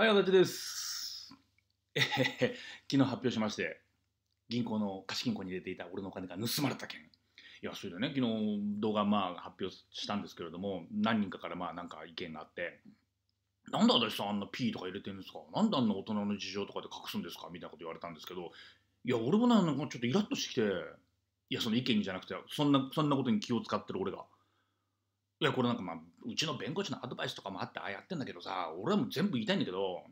はい、足立です。昨日発表しまして、銀行の貸金庫に入れていた俺のお金が盗まれた件。いや、それでね、昨日動画まあ発表したんですけれども、何人かからまあなんか意見があって、なんで私さんあんな P とか入れてるんですかなんであんな大人の事情とかで隠すんですかみたいなこと言われたんですけど、いや、俺もなんかちょっとイラッとしてきて、いや、その意見じゃなくて、そんな、そんなことに気を使ってる俺が。いやこれなんかまあうちの弁護士のアドバイスとかもあってああやってんだけどさ俺はもう全部言いたいんだけど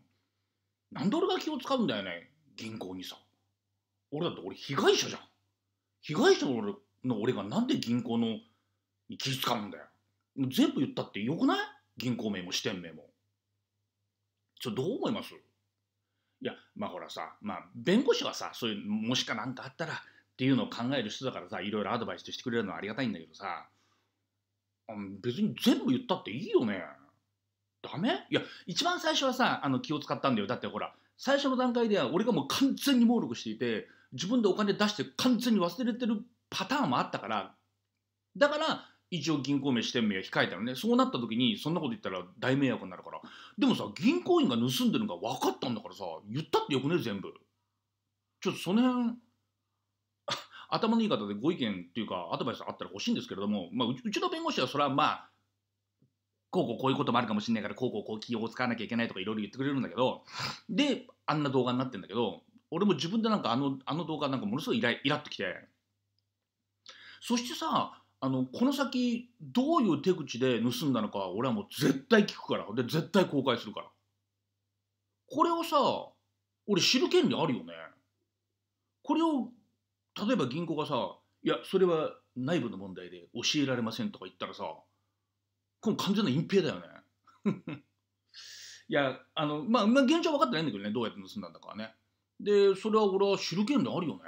なんで俺が気を使うんだよね銀行にさ俺だって俺被害者じゃん被害者の俺がなんで銀行のに気使うんだよ全部言ったってよくない銀行名も支店名もそれどう思いますいやまあほらさまあ弁護士はさそういうもしかなんかあったらっていうのを考える人だからさいろいろアドバイスしてくれるのはありがたいんだけどさ別に全部言ったっていいよね。ダメいや、一番最初はさ、あの気を使ったんだよ。だってほら、最初の段階では俺がもう完全に猛力していて、自分でお金出して完全に忘れてるパターンもあったから、だから、一応銀行名支店名は控えたのね。そうなった時に、そんなこと言ったら大迷惑になるから。でもさ、銀行員が盗んでるのが分かったんだからさ、言ったってよくね、全部。ちょっとその辺、頭のいい方でご意見っていうかアドバイスあったら欲しいんですけれども、まあ、うちの弁護士はそれはまあこうこうこういうこともあるかもしれないからこうこうこう気を使わなきゃいけないとかいろいろ言ってくれるんだけどであんな動画になってんだけど俺も自分でなんかあのあの動画なんかものすごいイライラってきてそしてさあのこの先どういう手口で盗んだのか俺はもう絶対聞くからで絶対公開するからこれをさ俺知る権利あるよねこれを例えば銀行がさ、いや、それは内部の問題で教えられませんとか言ったらさ、この完全な隠蔽だよね。いや、あの、まあ、現状分かってないんだけどね、どうやって盗んだんだからね。で、それは俺は知る権利あるよね。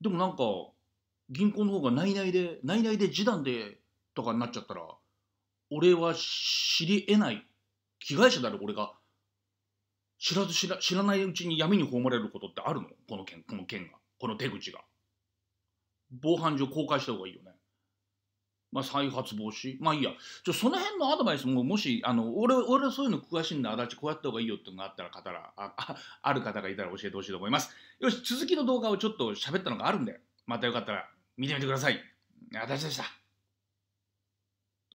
でもなんか、銀行の方が内々で、内々で示談でとかになっちゃったら、俺は知り得ない、被害者である俺が、知らず知ら知らないうちに闇に葬られることってあるのこの件、この件が。この手口が。防犯上公開した方がいいよね。まあ、再発防止まあいいや。ちょ、その辺のアドバイスも、もし、あの、俺、俺そういうの詳しいんあ足立こうやった方がいいよってのがあったら、方ら、あ、ある方がいたら教えてほしいと思います。よし、続きの動画をちょっと喋ったのがあるんで、またよかったら見てみてください。足立でした。